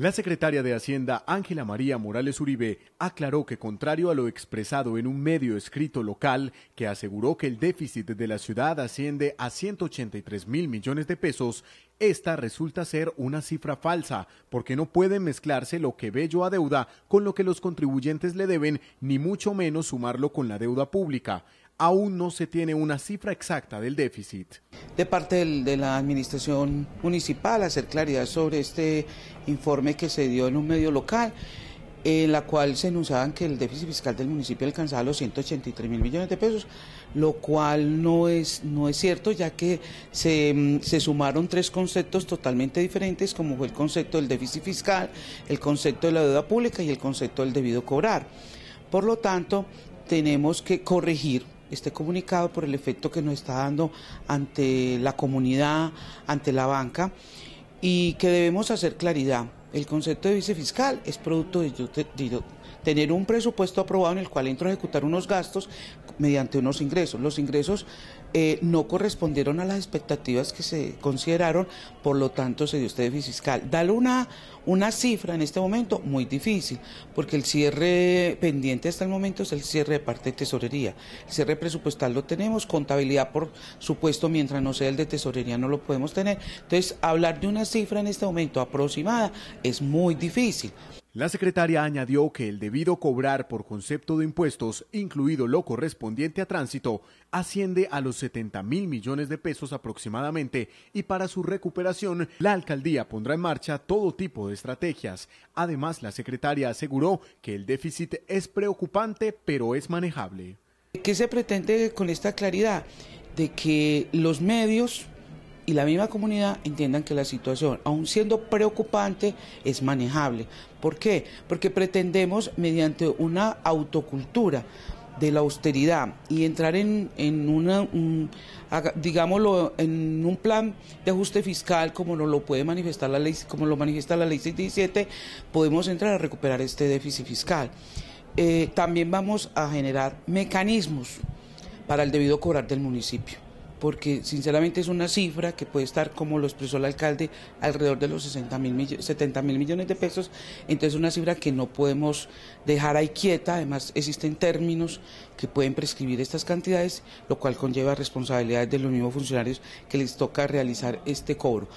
La secretaria de Hacienda, Ángela María Morales Uribe, aclaró que contrario a lo expresado en un medio escrito local que aseguró que el déficit de la ciudad asciende a 183 mil millones de pesos, esta resulta ser una cifra falsa, porque no puede mezclarse lo que Bello adeuda con lo que los contribuyentes le deben, ni mucho menos sumarlo con la deuda pública aún no se tiene una cifra exacta del déficit. De parte de la administración municipal, hacer claridad sobre este informe que se dio en un medio local, en la cual se anunciaban que el déficit fiscal del municipio alcanzaba los 183 mil millones de pesos, lo cual no es, no es cierto, ya que se, mm, se sumaron tres conceptos totalmente diferentes, como fue el concepto del déficit fiscal, el concepto de la deuda pública y el concepto del debido cobrar. Por lo tanto, tenemos que corregir esté comunicado por el efecto que nos está dando ante la comunidad, ante la banca, y que debemos hacer claridad. El concepto de vicefiscal es producto de, tener un presupuesto aprobado en el cual entro a ejecutar unos gastos mediante unos ingresos. Los ingresos eh, no correspondieron a las expectativas que se consideraron, por lo tanto se dio este déficit fiscal. Dar una, una cifra en este momento muy difícil, porque el cierre pendiente hasta el momento es el cierre de parte de tesorería. El cierre presupuestal lo tenemos, contabilidad por supuesto, mientras no sea el de tesorería no lo podemos tener. Entonces, hablar de una cifra en este momento aproximada es muy difícil. La secretaria añadió que el debido cobrar por concepto de impuestos, incluido lo correspondiente a tránsito, asciende a los 70 mil millones de pesos aproximadamente y para su recuperación la alcaldía pondrá en marcha todo tipo de estrategias. Además, la secretaria aseguró que el déficit es preocupante pero es manejable. ¿Qué se pretende con esta claridad? De que los medios y la misma comunidad entiendan que la situación, aun siendo preocupante, es manejable. ¿Por qué? Porque pretendemos, mediante una autocultura de la austeridad y entrar en, una, un, digámoslo, en un plan de ajuste fiscal como lo puede manifestar la ley, como lo manifiesta la ley 67, podemos entrar a recuperar este déficit fiscal. Eh, también vamos a generar mecanismos para el debido cobrar del municipio porque sinceramente es una cifra que puede estar, como lo expresó el alcalde, alrededor de los 60 mil, 70 mil millones de pesos, entonces es una cifra que no podemos dejar ahí quieta, además existen términos que pueden prescribir estas cantidades, lo cual conlleva responsabilidades de los mismos funcionarios que les toca realizar este cobro.